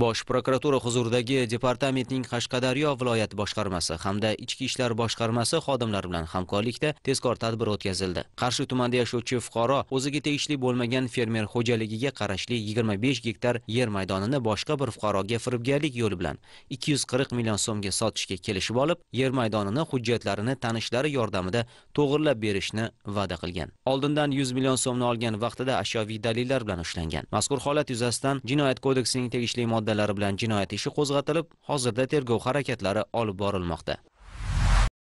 bosh prokuratura huzuridagi departamentning qashqadaryo viloyati boshqarmasi hamda ichki ishlar boshqarmasi xodimlari bilan hamkorlikda tezkor tadbir o'tkazildi qarshi tumanida yashovchi fuqaro o'ziga tegishli bo'lmagan fermer xo'jaligiga qarashli 25 gektar yer maydonini boshqa bir fuqaroga firibgarlik yo'li bilan 240 million so'mga sotishga kelishib olib yer maydonini hujjatlarini tanishlari yordamida to'g'irlab berishni va'da qilgan oldindan 100 million so'mni olgan vaqtida ashyoviy dalillar bilan ushlangan mazkur holat yuzasidan jinoyat kodeksining tegishli moddalari bilan jinoyat ishi qo'zg'atilib hozirda tergov harakatlari olib borilmoqda